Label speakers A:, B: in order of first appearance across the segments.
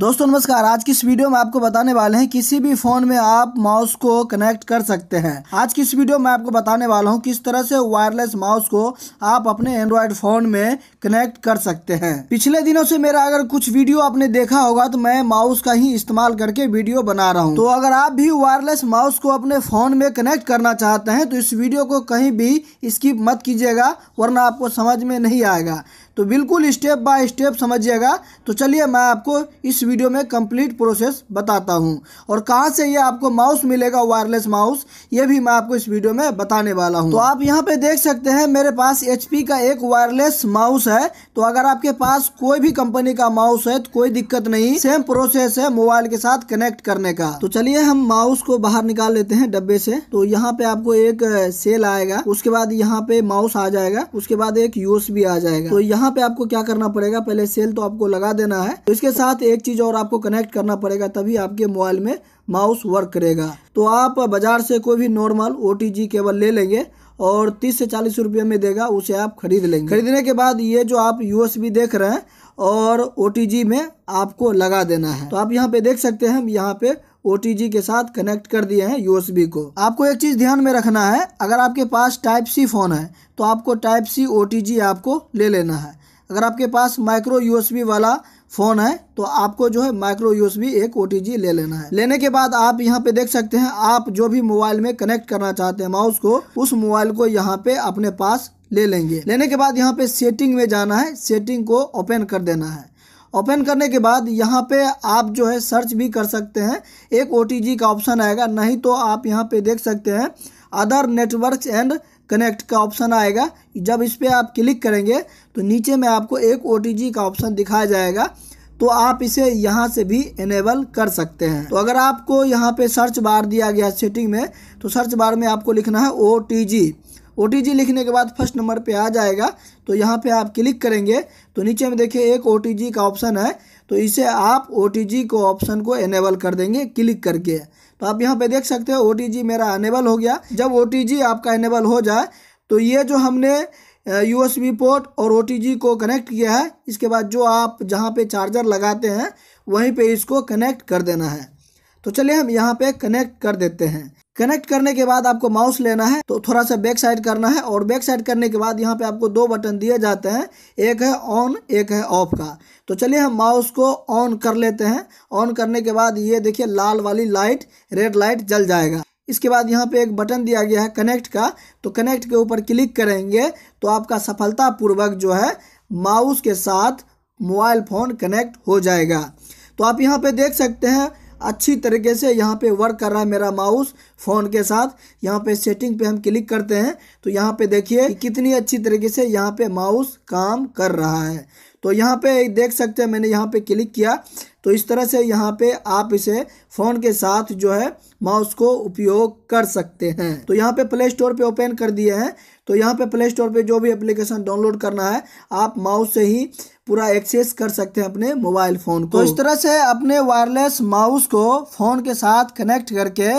A: दोस्तों नमस्कार आज की इस वीडियो में आपको बताने वाले हैं किसी भी फोन में आप माउस को कनेक्ट कर सकते हैं आज की इस वीडियो में आपको बताने वाला हूं किस तरह से वायरलेस माउस को आप अपने एंड्रॉयड फोन में कनेक्ट कर सकते हैं पिछले दिनों से मेरा अगर कुछ वीडियो आपने देखा होगा तो मैं माउस का ही इस्तेमाल करके वीडियो बना रहा हूँ तो अगर आप भी वायरलेस माउस को अपने फोन में कनेक्ट करना चाहते हैं तो इस वीडियो को कहीं भी स्किप मत कीजिएगा वरना आपको समझ में नहीं आएगा तो बिल्कुल स्टेप बाय स्टेप समझिएगा तो चलिए मैं आपको इस वीडियो में कंप्लीट प्रोसेस बताता हूँ और कहाँ से ये आपको माउस मिलेगा वायरलेस माउस ये भी मैं आपको इस वीडियो में बताने वाला हूँ तो आप यहाँ पे देख सकते हैं मेरे पास एच का एक वायरलेस माउस है तो अगर आपके पास कोई भी कंपनी का माउस है तो कोई दिक्कत नहीं सेम प्रोसेस है मोबाइल के साथ कनेक्ट करने का तो चलिए हम माउस को बाहर निकाल लेते हैं डब्बे से तो यहाँ पे आपको एक सेल आएगा उसके बाद यहाँ पे माउस आ जाएगा उसके बाद एक यूएसबी आ जाएगा तो यहाँ यहाँ पे आपको क्या करना पड़ेगा पहले सेल तो आपको लगा देना है तो इसके साथ एक चीज़ और आपको कनेक्ट करना पड़ेगा तभी आपके मोबाइल में माउस वर्क करेगा तो आप बाजार से कोई भी नॉर्मल ओ केबल ले लेंगे और तीस से चालीस रुपये में देगा उसे आप खरीद लेंगे खरीदने के बाद ये जो आप यूएसबी देख रहे हैं और ओ में आपको लगा देना है तो आप यहाँ पे देख सकते हैं हम यहाँ पे ओ के साथ कनेक्ट कर दिए हैं यू को आपको एक चीज़ ध्यान में रखना है अगर आपके पास टाइप सी फ़ोन है तो आपको टाइप सी ओ आपको ले लेना है अगर आपके पास माइक्रो यू वाला फ़ोन है तो आपको जो है माइक्रो यूएसबी एक ओ ले लेना है लेने के बाद आप यहाँ पे देख सकते हैं आप जो भी मोबाइल में कनेक्ट करना चाहते हैं माउस को उस मोबाइल को यहाँ पे अपने पास ले लेंगे लेने के बाद यहाँ पे सेटिंग में जाना है सेटिंग को ओपन कर देना है ओपन करने के बाद यहाँ पे आप जो है सर्च भी कर सकते हैं एक ओ का ऑप्शन आएगा नहीं तो आप यहाँ पे देख सकते हैं अदर नेटवर्क एंड कनेक्ट का ऑप्शन आएगा जब इस पर आप क्लिक करेंगे तो नीचे में आपको एक ओ का ऑप्शन दिखाया जाएगा तो आप इसे यहाँ से भी इनेबल कर सकते हैं तो अगर आपको यहाँ पे सर्च बार दिया गया सेटिंग में तो सर्च बार में आपको लिखना है ओ टी जी ओ लिखने के बाद फर्स्ट नंबर पे आ जाएगा तो यहाँ पे आप क्लिक करेंगे तो नीचे में देखिए एक ओ का ऑप्शन है तो इसे आप ओ को ऑप्शन को एनेबल कर देंगे क्लिक करके तो आप यहाँ पे देख सकते हो ओ मेरा अनेबल हो गया जब ओ आपका एनेबल हो जाए तो ये जो हमने यू एस पोर्ट और ओ को कनेक्ट किया है इसके बाद जो आप जहाँ पर चार्जर लगाते हैं वहीं पर इसको कनेक्ट कर देना है तो चलिए हम यहाँ पे कनेक्ट कर देते हैं कनेक्ट करने के बाद आपको माउस लेना है तो थोड़ा सा बैक साइड करना है और बैक साइड करने के बाद यहाँ पे आपको दो बटन दिए जाते हैं एक है ऑन एक है ऑफ का तो चलिए हम माउस को ऑन कर लेते हैं ऑन करने के बाद ये देखिए लाल वाली लाइट रेड लाइट जल जाएगा इसके बाद यहाँ पे एक बटन दिया गया है कनेक्ट का तो कनेक्ट के ऊपर क्लिक करेंगे तो आपका सफलतापूर्वक जो है माउस के साथ मोबाइल फ़ोन कनेक्ट हो जाएगा तो आप यहाँ पे देख सकते हैं अच्छी तरीके से यहाँ पे वर्क कर रहा है मेरा माउस फ़ोन के साथ यहाँ पे सेटिंग पे हम क्लिक करते हैं तो यहाँ पे देखिए कि कितनी अच्छी तरीके से यहाँ पे माउस काम कर रहा है तो यहाँ पे देख सकते हैं मैंने यहाँ पे क्लिक किया तो इस तरह से यहाँ पे आप इसे फ़ोन के साथ जो है माउस को उपयोग कर सकते हैं तो यहाँ पे प्ले स्टोर पे ओपन कर दिए हैं तो यहाँ पे प्ले स्टोर पे जो भी एप्लीकेशन डाउनलोड करना है आप माउस से ही पूरा एक्सेस कर सकते हैं अपने मोबाइल फ़ोन को तो इस तरह से अपने वायरलेस माउस को फ़ोन के साथ कनेक्ट करके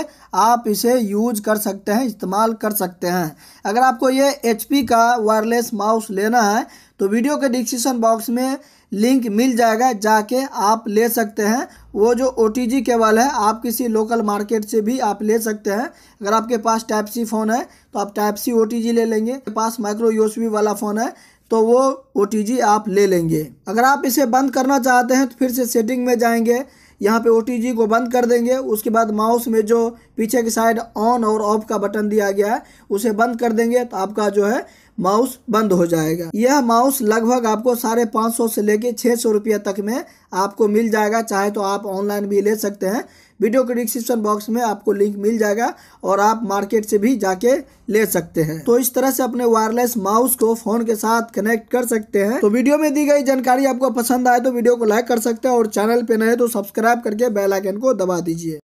A: आप इसे यूज कर सकते हैं इस्तेमाल कर सकते हैं अगर आपको ये एच का वायरलेस माउस लेना है तो वीडियो के डिस्क्रिप्शन बॉक्स में लिंक मिल जाएगा जाके आप ले सकते सकते हैं वो जो ओ केबल है आप किसी लोकल मार्केट से भी आप ले सकते हैं अगर आपके पास टाइप सी फ़ोन है तो आप टाइप सी ओ ले लेंगे आपके पास माइक्रो यू वाला फ़ोन है तो वो ओ आप ले लेंगे अगर आप इसे बंद करना चाहते हैं तो फिर से सेटिंग में जाएंगे यहाँ पे ओ को बंद कर देंगे उसके बाद माउस में जो पीछे की साइड ऑन और ऑफ का बटन दिया गया है उसे बंद कर देंगे तो आपका जो है माउस बंद हो जाएगा यह माउस लगभग आपको साढ़े पाँच सौ से लेके छः सौ रुपये तक में आपको मिल जाएगा चाहे तो आप ऑनलाइन भी ले सकते हैं वीडियो के डिस्क्रिप्शन बॉक्स में आपको लिंक मिल जाएगा और आप मार्केट से भी जाके ले सकते हैं तो इस तरह से अपने वायरलेस माउस को फोन के साथ कनेक्ट कर सकते हैं तो वीडियो में दी गई जानकारी आपको पसंद आए तो वीडियो को लाइक कर सकते हैं और चैनल पे नए तो सब्सक्राइब करके बेलाइकन को दबा दीजिए